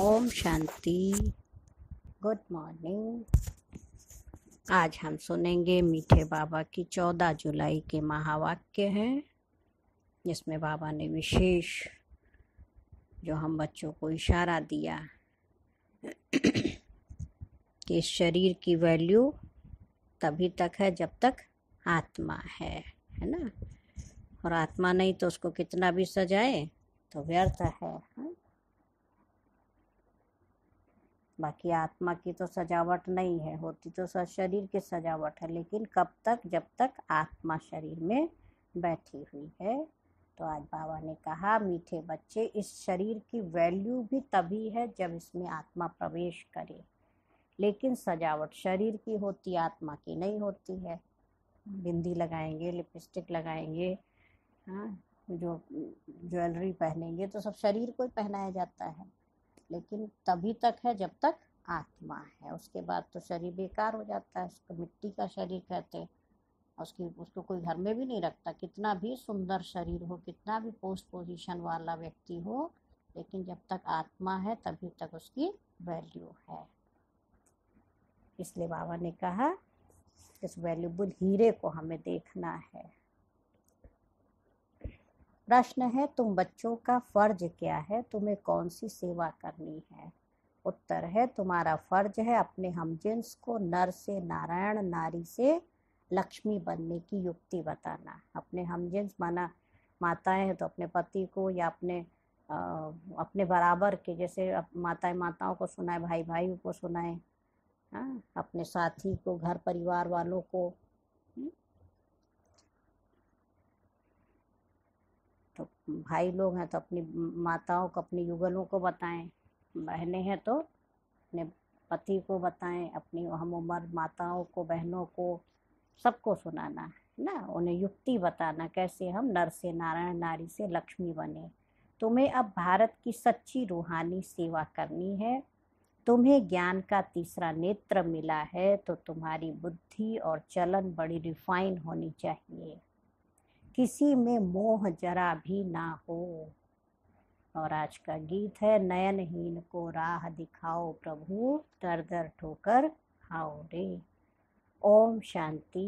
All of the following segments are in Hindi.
ओम शांति गुड मॉर्निंग आज हम सुनेंगे मीठे बाबा की चौदह जुलाई के महावाक्य हैं जिसमें बाबा ने विशेष जो हम बच्चों को इशारा दिया कि इस शरीर की वैल्यू तभी तक है जब तक आत्मा है है ना और आत्मा नहीं तो उसको कितना भी सजाए तो व्यर्थ है हा? बाकी आत्मा की तो सजावट नहीं है होती तो सब शरीर की सजावट है लेकिन कब तक जब तक आत्मा शरीर में बैठी हुई है तो आज बाबा ने कहा मीठे बच्चे इस शरीर की वैल्यू भी तभी है जब इसमें आत्मा प्रवेश करे लेकिन सजावट शरीर की होती आत्मा की नहीं होती है बिंदी लगाएंगे लिपस्टिक लगाएंगे हाँ जो ज्वेलरी पहनेंगे तो सब शरीर को ही पहनाया जाता है लेकिन तभी तक है जब तक आत्मा है उसके बाद तो शरीर बेकार हो जाता है उसको मिट्टी का शरीर कहते हैं उसकी उसको कोई घर में भी नहीं रखता कितना भी सुंदर शरीर हो कितना भी पोस्ट पोजीशन वाला व्यक्ति हो लेकिन जब तक आत्मा है तभी तक उसकी वैल्यू है इसलिए बाबा ने कहा इस वैल्यूबल हीरे को हमें देखना है प्रश्न है तुम बच्चों का फर्ज क्या है तुम्हें कौन सी सेवा करनी है उत्तर है तुम्हारा फर्ज है अपने हम जिन्स को नर से नारायण नारी से लक्ष्मी बनने की युक्ति बताना अपने हमजिन्स माना माताएं हैं तो अपने पति को या अपने आ, अपने बराबर के जैसे माताएं माताओं को सुनाए भाई भाई को सुनाए हाँ अपने साथी को घर परिवार वालों को भाई लोग हैं तो अपनी माताओं को अपनी युगलों को बताएं बहनें हैं तो अपने पति को बताएं अपनी हम उम्र माताओं को बहनों को सबको सुनाना है ना उन्हें युक्ति बताना कैसे हम नर से नारायण नारी से लक्ष्मी बने तुम्हें अब भारत की सच्ची रूहानी सेवा करनी है तुम्हें ज्ञान का तीसरा नेत्र मिला है तो तुम्हारी बुद्धि और चलन बड़ी रिफाइन होनी चाहिए किसी में मोह जरा भी ना हो और आज का गीत है नयनहीन को राह दिखाओ प्रभु दर दर ठोकर खाओ रे ओम शांति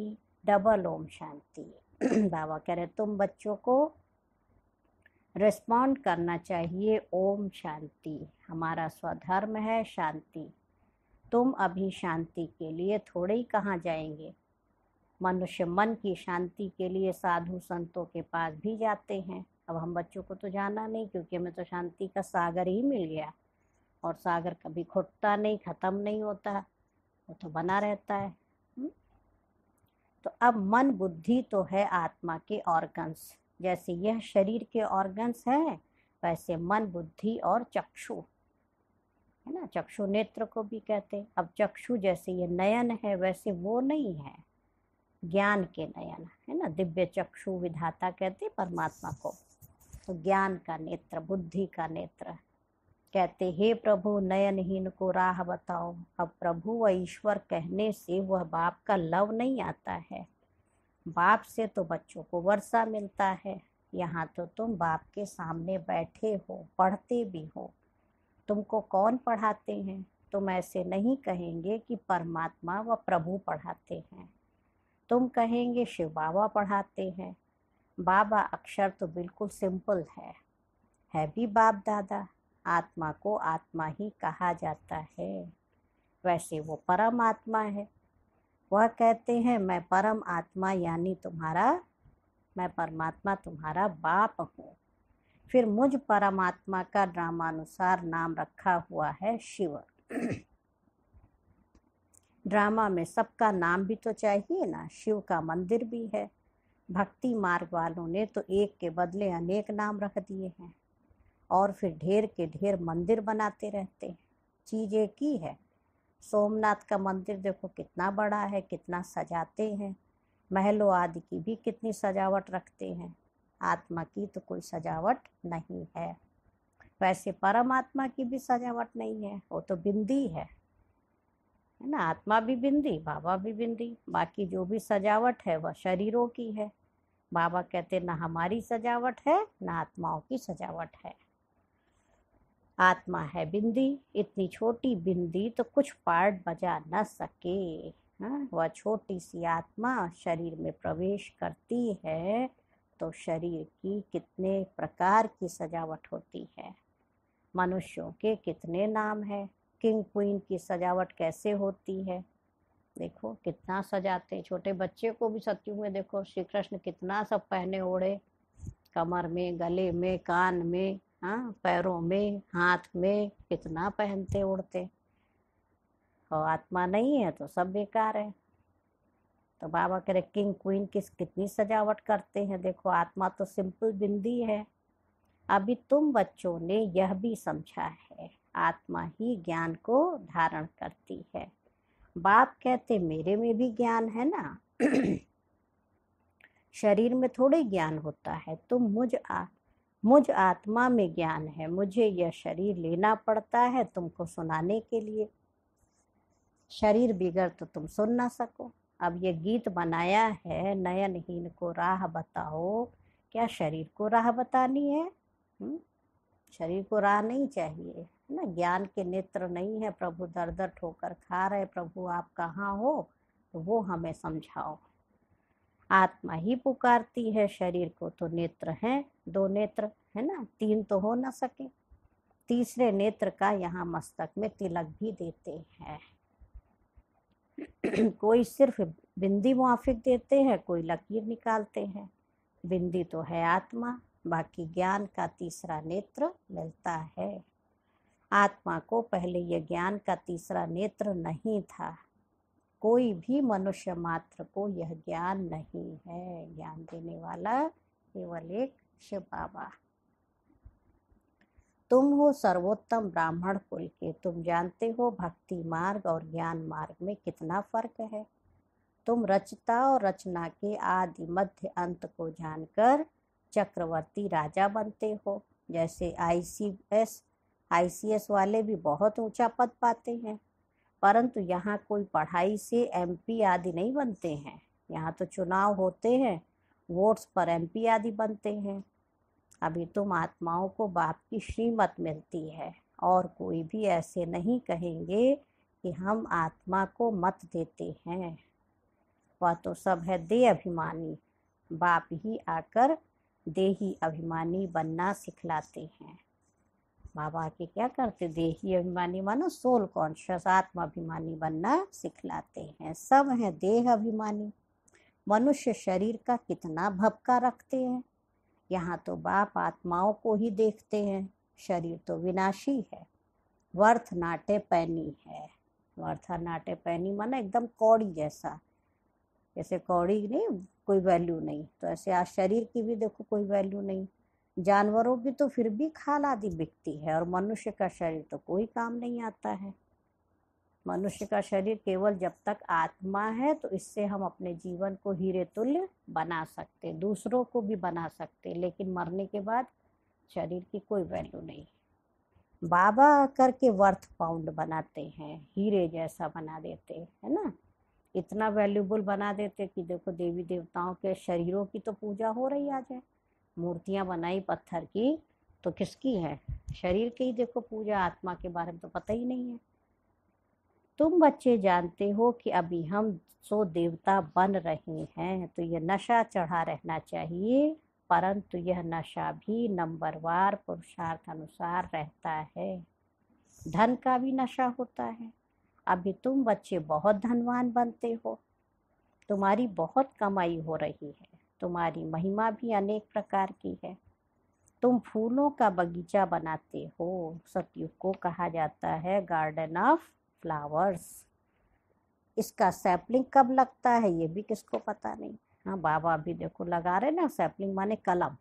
डबल ओम शांति बाबा कह रहे तुम बच्चों को रिस्पॉन्ड करना चाहिए ओम शांति हमारा स्वधर्म है शांति तुम अभी शांति के लिए थोड़े ही कहाँ जाएंगे मनुष्य मन की शांति के लिए साधु संतों के पास भी जाते हैं अब हम बच्चों को तो जाना नहीं क्योंकि हमें तो शांति का सागर ही मिल गया और सागर कभी खुटता नहीं ख़त्म नहीं होता वो तो बना रहता है हम्म? तो अब मन बुद्धि तो है आत्मा के ऑर्गन्स जैसे यह शरीर के ऑर्गन्स हैं वैसे मन बुद्धि और चक्षु है ना चक्षु नेत्र को भी कहते हैं अब चक्षु जैसे ये नयन है वैसे वो नहीं है ज्ञान के नयन है ना दिव्य चक्षु विधाता कहते परमात्मा को तो ज्ञान का नेत्र बुद्धि का नेत्र कहते हे प्रभु नयनहीन को राह बताओ अब प्रभु व ईश्वर कहने से वह बाप का लव नहीं आता है बाप से तो बच्चों को वर्षा मिलता है यहाँ तो तुम बाप के सामने बैठे हो पढ़ते भी हो तुमको कौन पढ़ाते हैं तुम ऐसे नहीं कहेंगे कि परमात्मा व प्रभु पढ़ाते हैं तुम कहेंगे शिव बाबा पढ़ाते हैं बाबा अक्षर तो बिल्कुल सिंपल है है भी बाप दादा आत्मा को आत्मा ही कहा जाता है वैसे वो परम आत्मा है वह कहते हैं मैं परम आत्मा यानी तुम्हारा मैं परमात्मा तुम्हारा बाप हूँ फिर मुझ परमात्मा का नामानुसार नाम रखा हुआ है शिव ड्रामा में सबका नाम भी तो चाहिए ना शिव का मंदिर भी है भक्ति मार्ग वालों ने तो एक के बदले अनेक नाम रख दिए हैं और फिर ढेर के ढेर मंदिर बनाते रहते हैं चीज़ एक ही है सोमनाथ का मंदिर देखो कितना बड़ा है कितना सजाते हैं महलों आदि की भी कितनी सजावट रखते हैं आत्मा की तो कोई सजावट नहीं है वैसे परमात्मा की भी सजावट नहीं है वो तो बिंदी है है ना आत्मा भी बिंदी बाबा भी बिंदी बाकी जो भी सजावट है वह शरीरों की है बाबा कहते ना हमारी सजावट है ना आत्माओं की सजावट है आत्मा है बिंदी इतनी छोटी बिंदी तो कुछ पार्ट बजा न सके हाँ? वह छोटी सी आत्मा शरीर में प्रवेश करती है तो शरीर की कितने प्रकार की सजावट होती है मनुष्यों के कितने नाम है किंग क्वीन की सजावट कैसे होती है देखो कितना सजाते हैं छोटे बच्चे को भी सत्यु में देखो श्री कृष्ण कितना सब पहने ओढ़े कमर में गले में कान में हाँ पैरों में हाथ में कितना पहनते ओढ़ते और आत्मा नहीं है तो सब बेकार है तो बाबा कह रहे किंग क्वीन किस कितनी सजावट करते हैं देखो आत्मा तो सिंपल बिंदी है अभी तुम बच्चों ने यह भी समझा है आत्मा ही ज्ञान को धारण करती है बाप कहते मेरे में भी ज्ञान है ना शरीर में थोड़े ज्ञान होता है तो मुझ आ मुझ आत्मा में ज्ञान है मुझे यह शरीर लेना पड़ता है तुमको सुनाने के लिए शरीर बिगड़ तो तुम सुन ना सको अब ये गीत बनाया है नयनहीन को राह बताओ क्या शरीर को राह बतानी है हुँ? हम्म, शरीर को राह नहीं चाहिए ना ज्ञान के नेत्र नहीं है प्रभु दर दर ठोकर खा रहे प्रभु आप कहाँ हो तो वो हमें समझाओ आत्मा ही पुकारती है शरीर को तो नेत्र है दो नेत्र है ना तीन तो हो ना सके तीसरे नेत्र का यहाँ मस्तक में तिलक भी देते हैं कोई सिर्फ बिंदी मुआफिक देते हैं कोई लकीर निकालते हैं बिंदी तो है आत्मा बाकी ज्ञान का तीसरा नेत्र मिलता है आत्मा को पहले यह ज्ञान का तीसरा नेत्र नहीं था कोई भी मनुष्य मात्र को यह ज्ञान नहीं है ज्ञान देने वाला केवल एक शिव बाबा तुम हो सर्वोत्तम ब्राह्मण कुल के तुम जानते हो भक्ति मार्ग और ज्ञान मार्ग में कितना फर्क है तुम रचता और रचना के आदि मध्य अंत को जानकर चक्रवर्ती राजा बनते हो जैसे आईसीएस आईसीएस वाले भी बहुत ऊंचा पद पाते हैं परंतु यहाँ कोई पढ़ाई से एमपी आदि नहीं बनते हैं यहाँ तो चुनाव होते हैं वोट्स पर एमपी आदि बनते हैं अभी तो महात्माओं को बाप की श्रीमत मिलती है और कोई भी ऐसे नहीं कहेंगे कि हम आत्मा को मत देते हैं वह तो सब है दे अभिमानी बाप ही आकर देही अभिमानी बनना सिखलाते हैं बाबा के क्या करते देही अभिमानी मानो सोल कॉन्शियस आत्माभिमानी बनना सिखलाते हैं सब हैं देह अभिमानी मनुष्य शरीर का कितना भपका रखते हैं यहाँ तो बाप आत्माओं को ही देखते हैं शरीर तो विनाशी है वर्थ नाटे पैनी है वर्था नाटे पैनी माना एकदम कौड़ी जैसा जैसे कौड़ी नहीं कोई वैल्यू नहीं तो ऐसे आज शरीर की भी देखो कोई वैल्यू नहीं जानवरों की तो फिर भी खाल आदि बिकती है और मनुष्य का शरीर तो कोई काम नहीं आता है मनुष्य का शरीर केवल जब तक आत्मा है तो इससे हम अपने जीवन को हीरे तुल्य बना सकते दूसरों को भी बना सकते लेकिन मरने के बाद शरीर की कोई वैल्यू नहीं बाबा करके वर्थ पाउंड बनाते हैं हीरे जैसा बना देते है ना इतना वैल्यूबल बना देते कि देखो देवी देवताओं के शरीरों की तो पूजा हो रही आज है मूर्तियाँ बनाई पत्थर की तो किसकी है शरीर की ही देखो पूजा आत्मा के बारे में तो पता ही नहीं है तुम बच्चे जानते हो कि अभी हम सो देवता बन रहे हैं तो यह नशा चढ़ा रहना चाहिए परंतु यह नशा भी नंबरवार पुरुषार्थ अनुसार रहता है धन का भी नशा होता है अभी तुम बच्चे बहुत धनवान बनते हो तुम्हारी बहुत कमाई हो रही है तुम्हारी महिमा भी अनेक प्रकार की है तुम फूलों का बगीचा बनाते हो सतयुग को कहा जाता है गार्डन ऑफ फ्लावर्स इसका सैपलिंग कब लगता है ये भी किसको पता नहीं हाँ बाबा अभी देखो लगा रहे ना सैपलिंग माने कलम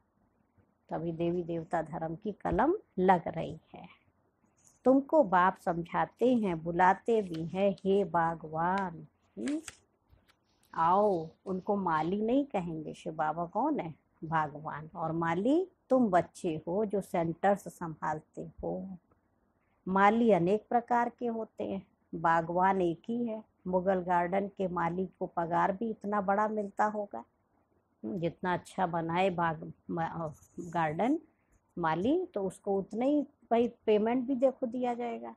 तभी देवी देवता धर्म की कलम लग रही है तुमको बाप समझाते हैं बुलाते भी हैं हे बागवान हम्म। आओ उनको माली नहीं कहेंगे शिव बाबा कौन है भगवान और माली तुम बच्चे हो जो सेंटर्स संभालते हो माली अनेक प्रकार के होते हैं बागवान एक ही है मुगल गार्डन के माली को पगार भी इतना बड़ा मिलता होगा हम्म, जितना अच्छा बनाए बाग गार्डन माली तो उसको उतना ही भाई पेमेंट भी देखो दिया जाएगा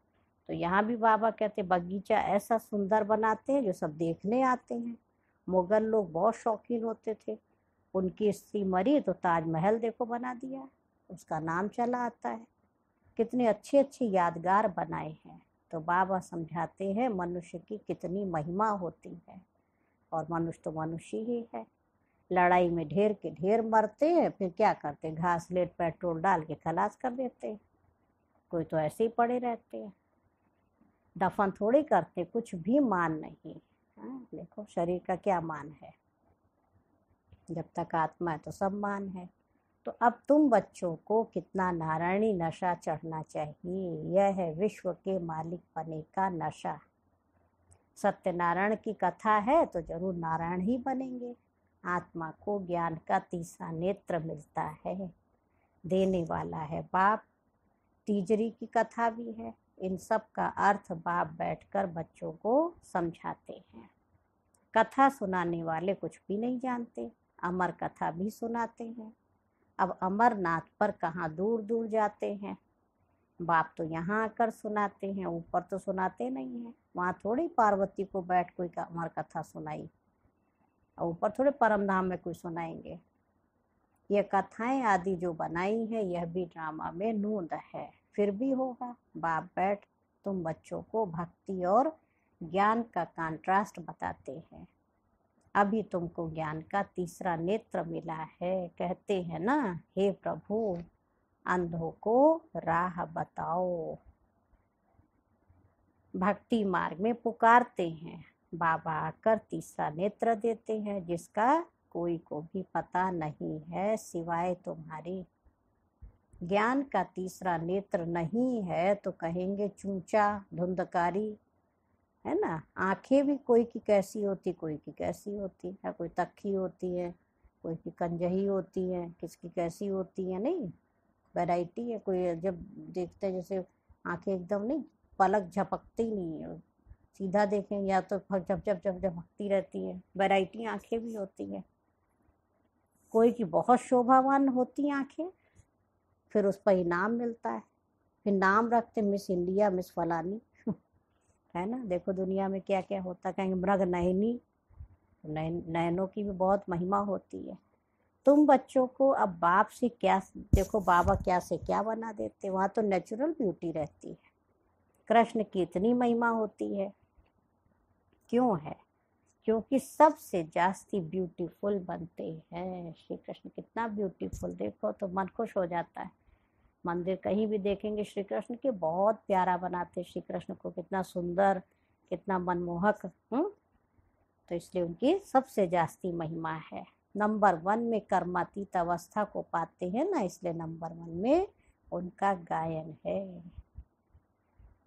तो यहाँ भी बाबा कहते बगीचा ऐसा सुंदर बनाते हैं जो सब देखने आते हैं मुगल लोग बहुत शौकीन होते थे उनकी स्त्री मरी तो ताजमहल देखो बना दिया उसका नाम चला आता है कितने अच्छे अच्छे यादगार बनाए हैं तो बाबा समझाते हैं मनुष्य की कितनी महिमा होती है और मनुष्य तो मनुष्य ही है लड़ाई में ढेर के ढेर मरते हैं फिर क्या करते घास लेट पेट्रोल डाल के खलास कर देते हैं कोई तो ऐसे ही पड़े रहते हैं दफन थोड़ी करते कुछ भी मान नहीं देखो शरीर का क्या मान है जब तक आत्मा है तो सब मान है तो अब तुम बच्चों को कितना नारायणी नशा चढ़ना चाहिए यह है विश्व के मालिक बने का नशा सत्यनारायण की कथा है तो जरूर नारायण ही बनेंगे आत्मा को ज्ञान का तीसरा नेत्र मिलता है देने वाला है बाप तीजरी की कथा भी है इन सब का अर्थ बाप बैठकर बच्चों को समझाते हैं कथा सुनाने वाले कुछ भी नहीं जानते अमर कथा भी सुनाते हैं अब अमरनाथ पर कहाँ दूर दूर जाते हैं बाप तो यहाँ आकर सुनाते हैं ऊपर तो सुनाते नहीं हैं वहाँ थोड़ी पार्वती को बैठ कोई अमर कथा सुनाई और ऊपर थोड़े परम धाम में कोई सुनाएंगे ये कथाएं आदि जो बनाई हैं यह भी ड्रामा में नूंद है फिर भी होगा बाप बैठ तुम बच्चों को भक्ति और ज्ञान का कंट्रास्ट बताते हैं अभी तुमको ज्ञान का तीसरा नेत्र मिला है कहते हैं ना हे प्रभु अंधों को राह बताओ भक्ति मार्ग में पुकारते हैं बाबा आकर तीसरा नेत्र देते हैं जिसका कोई को भी पता नहीं है सिवाय तुम्हारी ज्ञान का तीसरा नेत्र नहीं है तो कहेंगे चूचा धुंधकारी है ना आंखें भी कोई की कैसी होती कोई की कैसी होती है कोई तखी होती है कोई की कंजही होती है किसकी कैसी होती है नहीं वैरायटी है कोई जब देखते हैं जैसे आंखें एकदम नहीं पलक झपकती नहीं है सीधा देखें या तो झप झप झप झपकती रहती है वैरायटी आंखें भी होती है कोई की बहुत शोभावान होती हैं आंखें फिर उस पर इनाम मिलता है फिर नाम रखते मिस इंडिया मिस फलानी है ना देखो दुनिया में क्या क्या होता कहेंगे मृग नहनी नयन की भी बहुत महिमा होती है तुम बच्चों को अब बाप से क्या देखो बाबा क्या से क्या बना देते वहाँ तो नेचुरल ब्यूटी रहती है कृष्ण की इतनी महिमा होती है क्यों है क्योंकि सबसे जास्ती ब्यूटीफुल बनते हैं श्री कृष्ण कितना ब्यूटीफुल देखो तो मन खुश हो जाता है मंदिर कहीं भी देखेंगे श्री कृष्ण के बहुत प्यारा बनाते श्री कृष्ण को कितना सुंदर कितना मनमोहक हुँ? हम्म? तो इसलिए उनकी सबसे जास्ती महिमा है नंबर वन में कर्मातीत अवस्था को पाते हैं ना इसलिए नंबर वन में उनका गायन है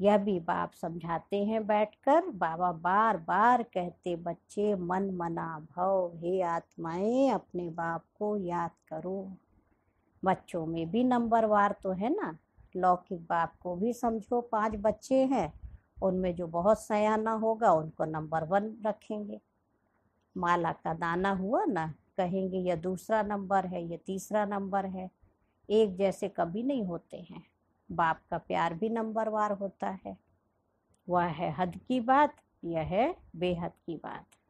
यह भी बाप समझाते हैं बैठकर बाबा बार बार कहते बच्चे मन मना भव हे आत्माएं अपने बाप को याद करो बच्चों में भी नंबर वार तो है ना लौकिक बाप को भी समझो पांच बच्चे हैं उनमें जो बहुत सयाना होगा उनको नंबर वन रखेंगे माला का दाना हुआ ना कहेंगे यह दूसरा नंबर है यह तीसरा नंबर है एक जैसे कभी नहीं होते हैं बाप का प्यार भी नंबर वार होता है वह है हद की बात यह है बेहद की बात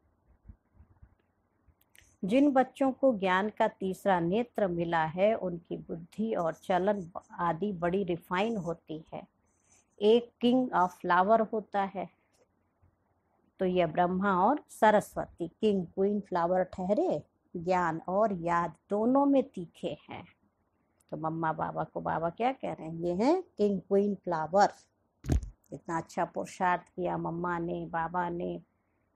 जिन बच्चों को ज्ञान का तीसरा नेत्र मिला है उनकी बुद्धि और चलन आदि बड़ी रिफाइन होती है एक किंग ऑफ फ्लावर होता है तो यह ब्रह्मा और सरस्वती किंग क्वीन फ्लावर ठहरे ज्ञान और याद दोनों में तीखे हैं तो मम्मा बाबा को बाबा क्या कह रहे हैं ये हैं किंग क्वीन फ्लावर इतना अच्छा पुरुषार्थ किया मम्मा ने बाबा ने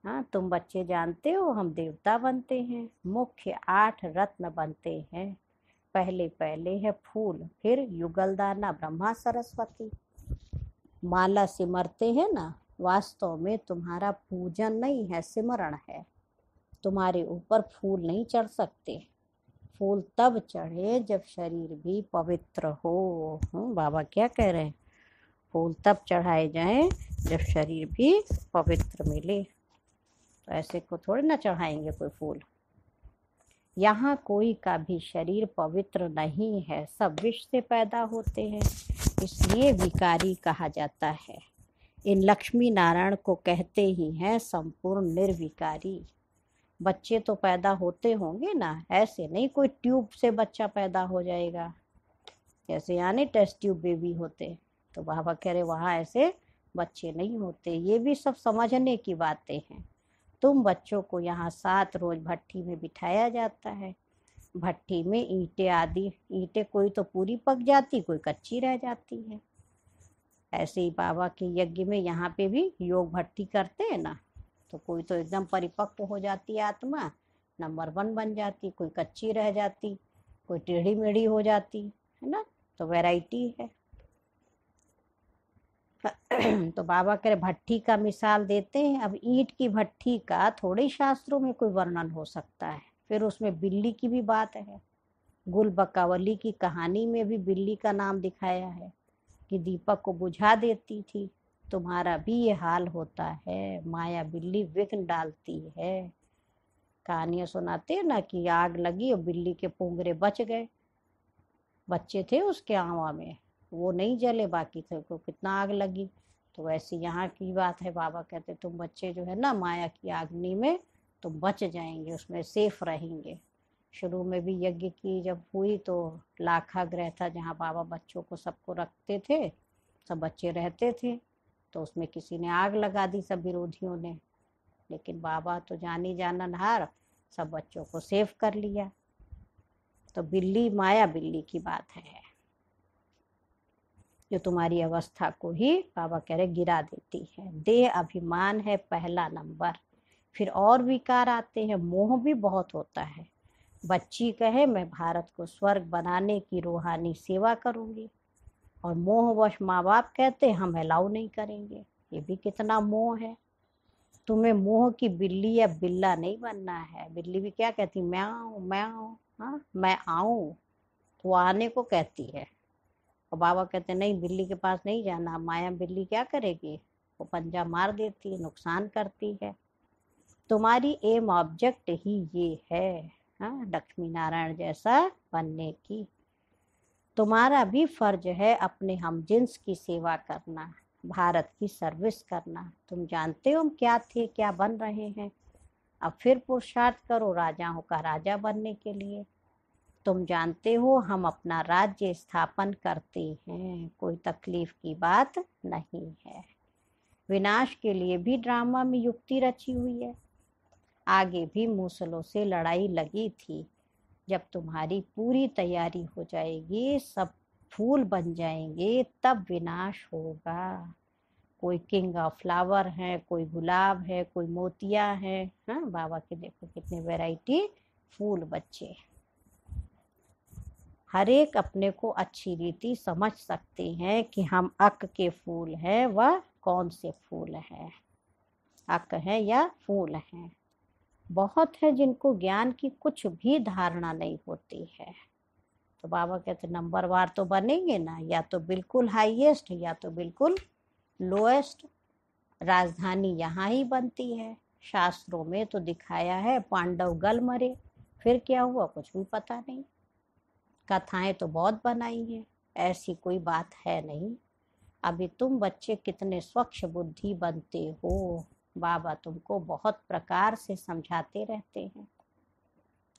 हाँ तुम बच्चे जानते हो हम देवता बनते हैं मुख्य आठ रत्न बनते हैं पहले पहले है फूल फिर युगलदाना ब्रह्मा सरस्वती माला सिमरते हैं ना वास्तव में तुम्हारा पूजन नहीं है सिमरण है तुम्हारे ऊपर फूल नहीं चढ़ सकते फूल तब चढ़े जब शरीर भी पवित्र हो हम्म, बाबा क्या कह रहे हैं फूल तब चढ़ाए जाएं जब शरीर भी पवित्र मिले तो ऐसे को थोड़े ना चढ़ाएंगे कोई फूल यहाँ कोई का भी शरीर पवित्र नहीं है सब विष से पैदा होते हैं इसलिए विकारी कहा जाता है इन लक्ष्मी नारायण को कहते ही हैं संपूर्ण निर्विकारी बच्चे तो पैदा होते होंगे ना ऐसे नहीं कोई ट्यूब से बच्चा पैदा हो जाएगा जैसे यानी टेस्ट ट्यूब बेबी होते तो बाबा कह रहे वहाँ ऐसे बच्चे नहीं होते ये भी सब समझने की बातें हैं तुम बच्चों को यहाँ सात रोज भट्टी में बिठाया जाता है भट्टी में ईंटे आदि ईंटें कोई तो पूरी पक जाती कोई कच्ची रह जाती है ऐसे ही बाबा के यज्ञ में यहाँ पे भी योग भट्टी करते हैं ना तो कोई तो एकदम परिपक्व हो जाती आत्मा नंबर वन बन जाती कोई कच्ची रह जाती कोई टेढ़ी मेढ़ी हो जाती है ना तो वैरायटी है तो बाबा कह रहे भट्टी का मिसाल देते हैं अब ईंट की भट्टी का थोड़े शास्त्रों में कोई वर्णन हो सकता है फिर उसमें बिल्ली की भी बात है गुल बकावली की कहानी में भी बिल्ली का नाम दिखाया है कि दीपक को बुझा देती थी तुम्हारा भी ये हाल होता है माया बिल्ली विघ्न डालती है कहानियाँ सुनाते हैं ना कि आग लगी और बिल्ली के पोंगरे बच गए बच्चे थे उसके आवा में वो नहीं जले बाकी थे को कितना आग लगी तो वैसे यहाँ की बात है बाबा कहते तुम बच्चे जो है ना माया की आग्नि में तुम बच जाएंगे उसमें सेफ रहेंगे शुरू में भी यज्ञ की जब हुई तो लाखा ग्रह था जहाँ बाबा बच्चों को सबको रखते थे सब बच्चे रहते थे तो उसमें किसी ने आग लगा दी सब विरोधियों ने लेकिन बाबा तो जानी हार सब बच्चों को सेफ कर लिया तो बिल्ली माया बिल्ली की बात है जो तुम्हारी अवस्था को ही बाबा कह रहे गिरा देती है देह अभिमान है पहला नंबर फिर और विकार आते हैं मोह भी बहुत होता है बच्ची कहे मैं भारत को स्वर्ग बनाने की रूहानी सेवा करूंगी और मोहवश माँ बाप कहते हम अलाउ नहीं करेंगे ये भी कितना मोह है तुम्हें मोह की बिल्ली या बिल्ला नहीं बनना है बिल्ली भी क्या कहती मैं आऊँ मैं आऊँ हाँ मैं आऊँ तो आने को कहती है और बाबा कहते नहीं बिल्ली के पास नहीं जाना माया बिल्ली क्या करेगी वो पंजा मार देती है नुकसान करती है तुम्हारी एम ऑब्जेक्ट ही ये है हाँ, लक्ष्मी नारायण जैसा बनने की तुम्हारा भी फर्ज है अपने हम जिन्स की सेवा करना भारत की सर्विस करना तुम जानते हो हम क्या थे क्या बन रहे हैं अब फिर पुरुषार्थ करो राजाओं का राजा बनने के लिए तुम जानते हो हम अपना राज्य स्थापन करते हैं कोई तकलीफ की बात नहीं है विनाश के लिए भी ड्रामा में युक्ति रची हुई है आगे भी मूसलों से लड़ाई लगी थी जब तुम्हारी पूरी तैयारी हो जाएगी सब फूल बन जाएंगे तब विनाश होगा कोई किंग ऑफ फ्लावर है कोई गुलाब है कोई मोतिया है हाँ बाबा के देखो कितने वैरायटी फूल बच्चे हर एक अपने को अच्छी रीति समझ सकते हैं कि हम अक के फूल हैं वह कौन से फूल हैं अक हैं या फूल हैं बहुत है जिनको ज्ञान की कुछ भी धारणा नहीं होती है तो बाबा कहते नंबर वार तो बनेंगे ना या तो बिल्कुल हाईएस्ट या तो बिल्कुल लोएस्ट राजधानी यहाँ ही बनती है शास्त्रों में तो दिखाया है पांडव गल मरे फिर क्या हुआ कुछ भी पता नहीं कथाएं तो बहुत बनाई हैं ऐसी कोई बात है नहीं अभी तुम बच्चे कितने स्वच्छ बुद्धि बनते हो बाबा तुमको बहुत प्रकार से समझाते रहते हैं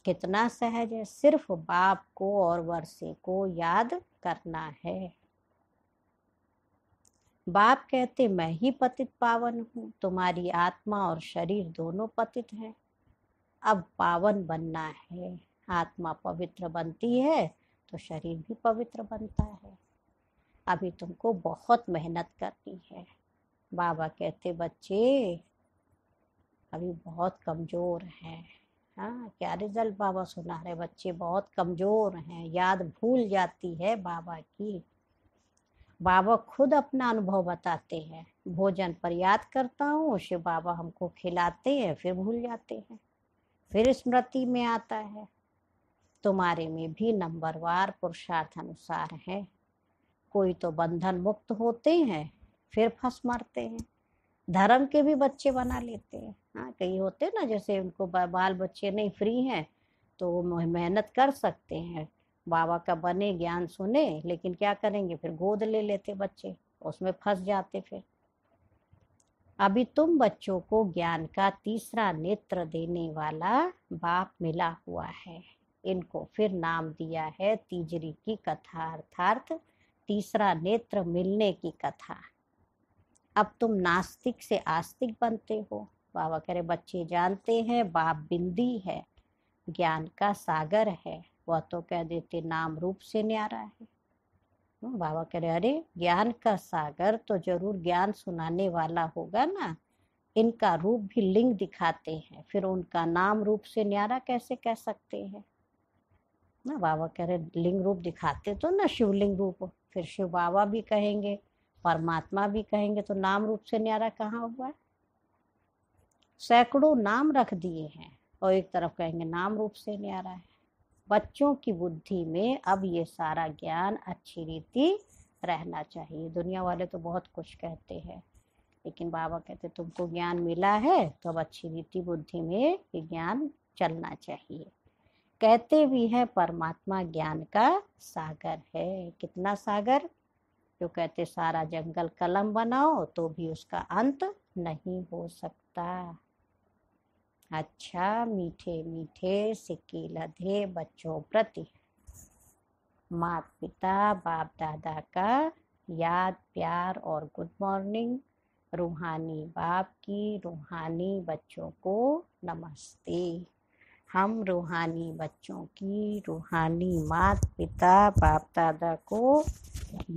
कितना सहज है सिर्फ बाप को और वर्षे को याद करना है बाप कहते मैं ही पतित पावन हूँ तुम्हारी आत्मा और शरीर दोनों पतित हैं अब पावन बनना है आत्मा पवित्र बनती है तो शरीर भी पवित्र बनता है अभी तुमको बहुत मेहनत करनी है बाबा कहते बच्चे अभी बहुत कमज़ोर हैं हाँ क्या रिजल्ट बाबा सुना रहे बच्चे बहुत कमज़ोर हैं याद भूल जाती है बाबा की बाबा खुद अपना अनुभव बताते हैं भोजन पर याद करता हूँ उसे बाबा हमको खिलाते हैं फिर भूल जाते हैं फिर स्मृति में आता है तुम्हारे में भी नंबरवार पुरुषार्थ अनुसार है कोई तो बंधन मुक्त होते हैं फिर फंस मरते हैं धर्म के भी बच्चे बना लेते हैं हाँ कई होते हैं ना जैसे उनको बाल बच्चे नहीं फ्री हैं तो मेहनत कर सकते हैं बाबा का बने ज्ञान सुने लेकिन क्या करेंगे फिर गोद ले लेते बच्चे उसमें फंस जाते फिर अभी तुम बच्चों को ज्ञान का तीसरा नेत्र देने वाला बाप मिला हुआ है इनको फिर नाम दिया है तीजरी की कथा अर्थार्थ तीसरा नेत्र मिलने की कथा अब तुम नास्तिक से आस्तिक बनते हो बाबा कह रहे बच्चे जानते हैं बाप बिंदी है ज्ञान का सागर है वह तो कह देते नाम रूप से न्यारा है हम्म, बाबा कह रहे अरे ज्ञान का सागर तो जरूर ज्ञान सुनाने वाला होगा ना इनका रूप भी लिंग दिखाते हैं फिर उनका नाम रूप से न्यारा कैसे कह सकते हैं ना बाबा कह रहे लिंग रूप दिखाते तो ना शिवलिंग रूप फिर शिव बाबा भी कहेंगे परमात्मा भी कहेंगे तो नाम रूप से न्यारा कहाँ हुआ है सैकड़ों नाम रख दिए हैं और एक तरफ कहेंगे नाम रूप से न्यारा है बच्चों की बुद्धि में अब ये सारा ज्ञान अच्छी रीति रहना चाहिए दुनिया वाले तो बहुत कुछ कहते हैं लेकिन बाबा कहते तुमको ज्ञान मिला है तो अब अच्छी रीति बुद्धि में ये ज्ञान चलना चाहिए कहते भी हैं परमात्मा ज्ञान का सागर है कितना सागर जो कहते सारा जंगल कलम बनाओ तो भी उसका अंत नहीं हो सकता अच्छा मीठे मीठे सिक्की लधे बच्चों प्रति माता पिता बाप दादा का याद प्यार और गुड मॉर्निंग रूहानी बाप की रूहानी बच्चों को नमस्ते हम रूहानी बच्चों की रूहानी माता पिता बाप दादा को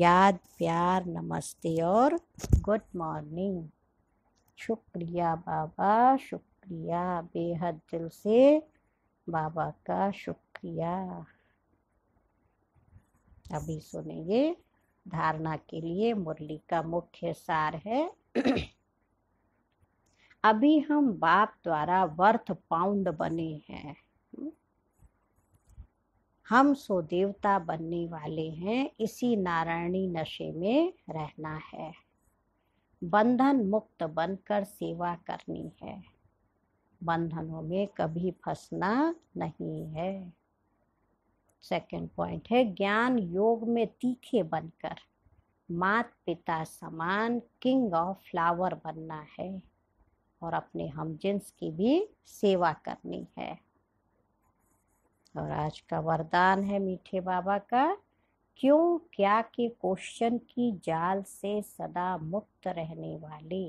याद प्यार नमस्ते और गुड मॉर्निंग शुक्रिया बाबा शुक्रिया बेहद दिल से बाबा का शुक्रिया अभी सुनेंगे धारणा के लिए मुरली का मुख्य सार है अभी हम बाप द्वारा वर्थ पाउंड बने हैं हम्म। हम सो देवता बनने वाले हैं इसी नारायणी नशे में रहना है बंधन मुक्त बनकर सेवा करनी है बंधनों में कभी फंसना नहीं है सेकंड पॉइंट है ज्ञान योग में तीखे बनकर मात पिता समान किंग ऑफ फ्लावर बनना है और अपने हम जिन्स की भी सेवा करनी है और आज का वरदान है मीठे बाबा का क्यों क्या के क्वेश्चन की जाल से सदा मुक्त रहने वाले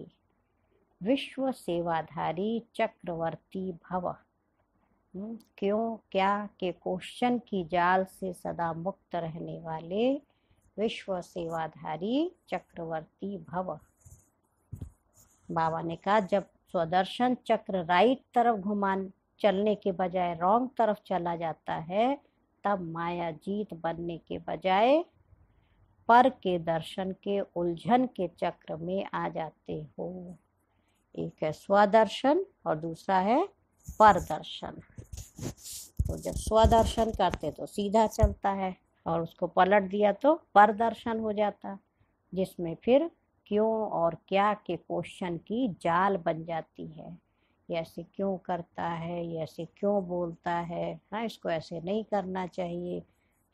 विश्व सेवाधारी चक्रवर्ती भव हम्म, क्यों क्या के क्वेश्चन की जाल से सदा मुक्त रहने वाले विश्व सेवाधारी चक्रवर्ती भव बाबा ने कहा जब स्वदर्शन चक्र राइट तरफ घुमान चलने के बजाय रॉन्ग तरफ चला जाता है तब माया जीत बनने के बजाय पर के दर्शन के उलझन के चक्र में आ जाते हो एक है स्वदर्शन और दूसरा है पर दर्शन तो जब स्वदर्शन करते तो सीधा चलता है और उसको पलट दिया तो पर दर्शन हो जाता जिसमें फिर क्यों और क्या के क्वेश्चन की जाल बन जाती है ये ऐसे क्यों करता है ये ऐसे क्यों बोलता है हाँ इसको ऐसे नहीं करना चाहिए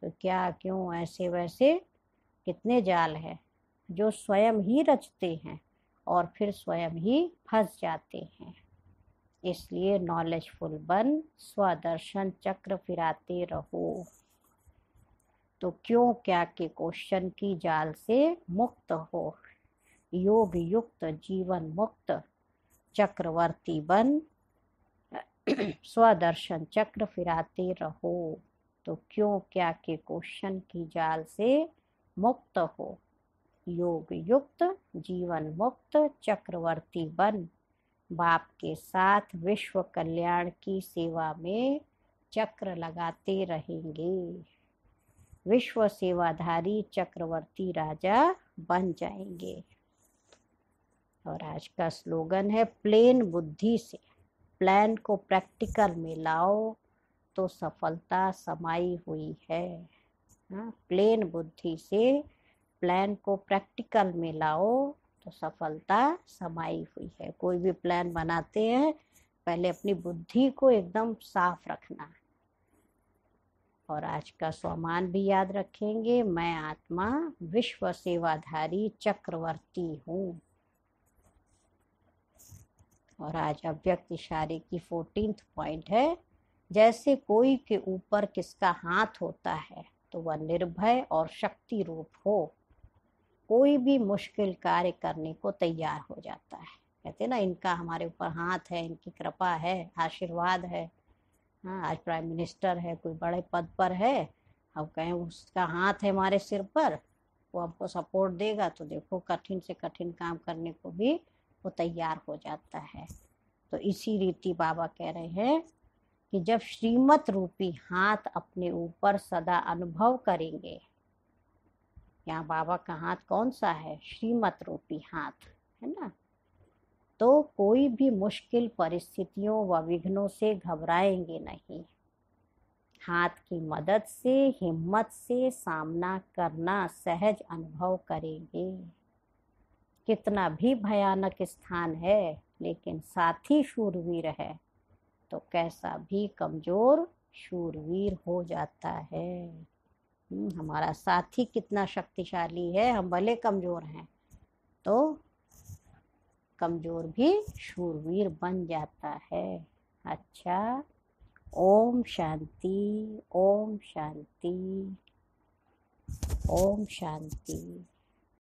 तो क्या क्यों ऐसे वैसे कितने जाल हैं जो स्वयं ही रचते हैं और फिर स्वयं ही फंस जाते हैं इसलिए नॉलेजफुल बन स्वदर्शन चक्र फिराते रहो तो क्यों क्या के क्वेश्चन की जाल से मुक्त हो योग युक्त जीवन मुक्त चक्रवर्ती बन स्वदर्शन चक्र फिराते रहो तो क्यों क्या के क्वेश्चन की जाल से मुक्त हो योग युक्त जीवन मुक्त चक्रवर्ती बन बाप के साथ विश्व कल्याण की सेवा में चक्र लगाते रहेंगे विश्व सेवाधारी चक्रवर्ती राजा बन जाएंगे और आज का स्लोगन है प्लेन बुद्धि से प्लान को प्रैक्टिकल में लाओ तो सफलता समाई हुई है हाँ, प्लेन बुद्धि से प्लान को प्रैक्टिकल में लाओ तो सफलता समाई हुई है कोई भी प्लान बनाते हैं पहले अपनी बुद्धि को एकदम साफ रखना और आज का स्वमान भी याद रखेंगे मैं आत्मा विश्व सेवाधारी चक्रवर्ती हूँ और आज अव्यक्त इशारे की फोर्टीन पॉइंट है जैसे कोई के ऊपर किसका हाथ होता है तो वह निर्भय और शक्ति रूप हो कोई भी मुश्किल कार्य करने को तैयार हो जाता है कहते ना इनका हमारे ऊपर हाथ है इनकी कृपा है आशीर्वाद है हाँ आज प्राइम मिनिस्टर है कोई बड़े पद पर है अब कहें उसका हाथ है हमारे सिर पर वो हमको सपोर्ट देगा तो देखो कठिन से कठिन काम करने को भी वो तैयार हो जाता है तो इसी रीति बाबा कह रहे हैं कि जब श्रीमत रूपी हाथ अपने ऊपर सदा अनुभव करेंगे यहाँ बाबा का हाथ कौन सा है श्रीमत रूपी हाथ है ना तो कोई भी मुश्किल परिस्थितियों व विघ्नों से घबराएंगे नहीं हाथ की मदद से हिम्मत से सामना करना सहज अनुभव करेंगे कितना भी भयानक स्थान है लेकिन साथी शूरवीर है तो कैसा भी कमज़ोर शूरवीर हो जाता है हम्म, हमारा साथी कितना शक्तिशाली है हम भले कमज़ोर हैं तो कमज़ोर भी शूरवीर बन जाता है अच्छा ओम शांति ओम शांति ओम शांति